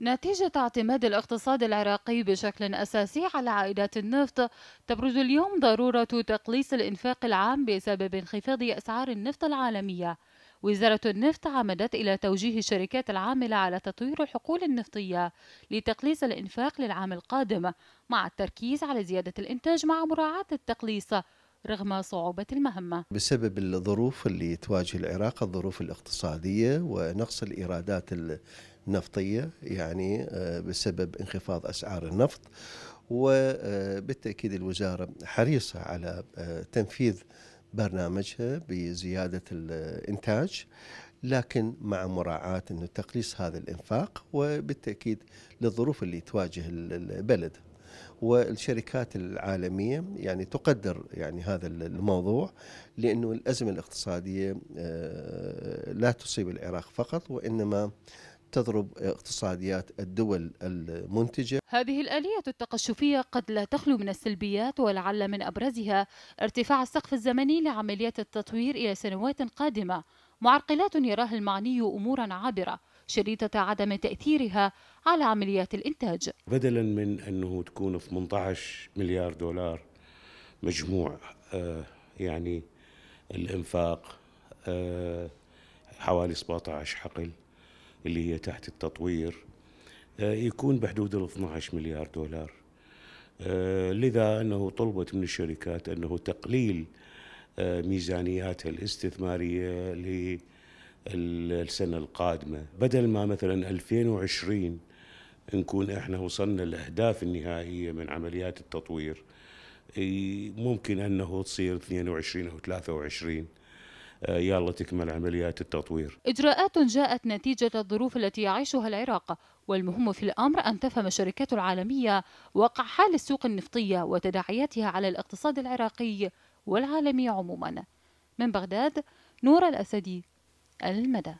نتيجة اعتماد الاقتصاد العراقي بشكل أساسي على عائدات النفط، تبرز اليوم ضرورة تقليص الإنفاق العام بسبب انخفاض أسعار النفط العالمية. وزارة النفط عمدت إلى توجيه الشركات العاملة على تطوير الحقول النفطية لتقليص الإنفاق للعام القادم، مع التركيز على زيادة الإنتاج مع مراعاة التقليص رغم صعوبة المهمة بسبب الظروف اللي تواجه العراق الظروف الاقتصادية ونقص الإيرادات النفطية يعني آه، بسبب انخفاض أسعار النفط وبالتأكيد الوزارة حريصة على آه، تنفيذ برنامجها بزيادة الإنتاج لكن مع مراعاة أنه تقليص هذا الإنفاق وبالتأكيد للظروف اللي تواجه البلد والشركات العالميه يعني تقدر يعني هذا الموضوع لانه الازمه الاقتصاديه آه، لا تصيب العراق فقط وانما تضرب اقتصاديات الدول المنتجة هذه الآلية التقشفية قد لا تخلو من السلبيات ولعل من أبرزها ارتفاع السقف الزمني لعمليات التطوير إلى سنوات قادمة معرقلات يراها المعني أمورا عابرة شريطة عدم تأثيرها على عمليات الإنتاج بدلا من أنه تكون 18 مليار دولار مجموع آه، يعني الإنفاق آه، حوالي 17 حقل اللي هي تحت التطوير آه، يكون بحدود ال 12 مليار دولار لذا أنه طلبت من الشركات أنه تقليل ميزانياتها الاستثمارية السنة القادمة بدل ما مثلا 2020 نكون احنا وصلنا الاهداف النهائية من عمليات التطوير ممكن أنه تصير 22 أو 23 آه، يلا تكمل عمليات التطوير إجراءات جاءت نتيجة الظروف التي يعيشها العراق والمهم في الأمر أن تفهم الشركات العالمية وقع حال السوق النفطية وتداعياتها على الاقتصاد العراقي والعالمي عموما من بغداد نور الأسدي المدى